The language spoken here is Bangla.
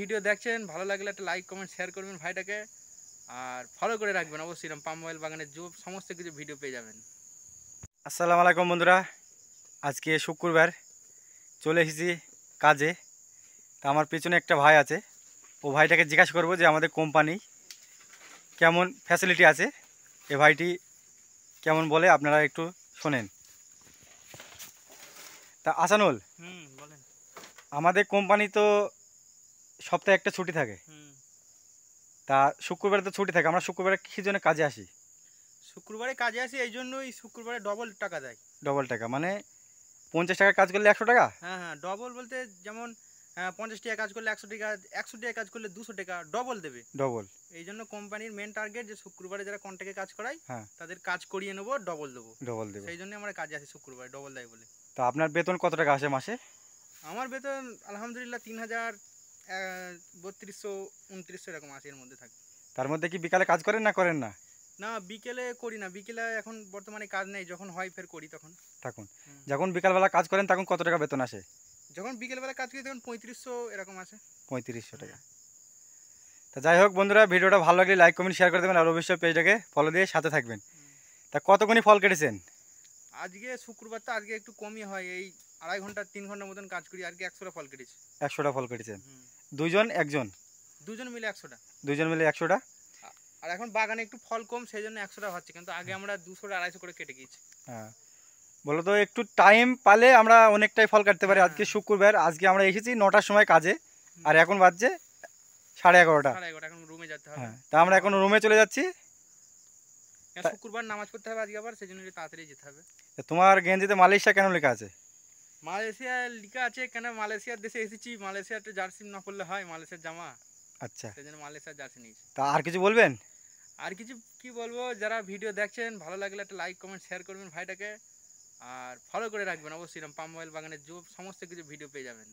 ভিডিও দেখছেন ভালো লাগলে একটা লাইক কমেন্ট শেয়ার করবেন ভাইটাকে আর ফলো করে রাখবেন অবশ্যই এরকম পাম অয়েল বাগানের যুব সমস্ত কিছু ভিডিও পেয়ে যাবেন আসসালামু আলাইকুম বন্ধুরা আজকে শুক্রবার চলে এসেছি কাজে তা আমার পেছনে একটা ভাই আছে ও ভাইটাকে জিজ্ঞাসা করব যে আমাদের কোম্পানি কেমন ফ্যাসিলিটি আছে এ ভাইটি কেমন বলে আপনারা একটু শোনেন তা আসানুল আমাদের কোম্পানি তো সপ্তাহে একটা ছুটি থাকে তা শুক্রবারে তো ছুটি থাকে আমরা শুক্রবারে কি জন্য কাজে আসি শুক্রবারে কাজে আসি এই জন্যই শুক্রবারে ডবল টাকা দেয় ডবল টাকা মানে পঞ্চাশ টাকা কাজ করলে একশো টাকা হ্যাঁ হ্যাঁ ডবল বলতে যেমন হ্যাঁ, পঞ্চাশ টাকা কাজ করলে একশো টাকা একশো টাকা কাজ করলে দুশো টাকা ডবল দেবে ডবল এই জন্য কোম্পানির মেন টার্গেট যে শুক্রবারে যারা কন্ট্যাক্টে কাজ করায় হ্যাঁ। তাদের কাজ করিয়ে নেবো ডবল দেবো ডবল দেবো সেই জন্য আমরা কাজে আসি শুক্রবারে ডবল দেয় বলে তো আপনার বেতন কত টাকা আসে মাসে আমার বেতন আলহামদুলিল্লাহ তিন হাজার বত্রিশশো উনত্রিশশো এরকম আছে এর মধ্যে থাকে তার মধ্যে কি বিকালে কাজ করেন না করেন না না বিকেলে করি না বিকেলে এখন বর্তমানে কাজ নেই যখন হয় ফের করি তখন থাকুন যখন বিকালবেলা কাজ করেন তখন কত টাকা বেতন আসে যখন বিকেলবেলা কাজ করি তখন পঁয়ত্রিশশো এরকম আছে পঁয়ত্রিশশো টাকা তা যাই হোক বন্ধুরা ভিডিওটা ভালো লাগলে লাইক কমেন্ট শেয়ার করে দেবেন আর অবশ্যই পেজটাকে ফলো দিয়ে সাথে থাকবেন তা কতক্ষণই ফল কেটেছেন আজকে শুক্রবার তো আজকে একটু কমই হয় এই আড়াই ঘন্টা তিন ঘন্টার মতন কাজ করি আজকে একশোটা ফল কেটেছি একশোটা ফল কেটেছেন দুজন একজন দুজন মিলে একশোটা দুজন মিলে একশোটা আর এখন বাগানে একটু ফল কম সেই জন্য একশোটা হচ্ছে কিন্তু আগে আমরা দুশোটা আড়াইশো করে কেটে গিয়েছি হ্যাঁ বলো তো একটু টাইম পালে আমরা অনেকটাই ফল কাটতে পারি হ্যাঁ। আজকে শুক্রবার আজকে আমরা এসেছি নটার সময় কাজে আর এখন বাজছে সাড়ে এগারোটা এখন রুমে যেতে হবে হ্যাঁ। তা আমরা এখন রুমে চলে যাচ্ছি শুক্রবার নামাজ পড়তে হবে আজকে আবার সেই জন্য তাড়াতাড়ি যেতে হবে তোমার গেঞ্জিতে মালয়েশিয়া কেন লেখা আছে মালয়েশিয়ায় লিখা আছে কেন মালয়েশিয়ার দেশে এসেছি মালয়েশিয়াতে জার্সি না পড়লে হয় মালয়েশিয়ার জামা আচ্ছা সেই মালয়েশিয়ার জার্সি নিয়েছি তা আর কিছু বলবেন আর কিছু কি বলবো যারা ভিডিও দেখছেন ভালো লাগলে একটা লাইক কমেন্ট শেয়ার করবেন ভাইটাকে আর ফলো করে রাখবেন অবশ্যই পাম মোবাইল বাগানের যে সমস্ত কিছু ভিডিও পেয়ে যাবেন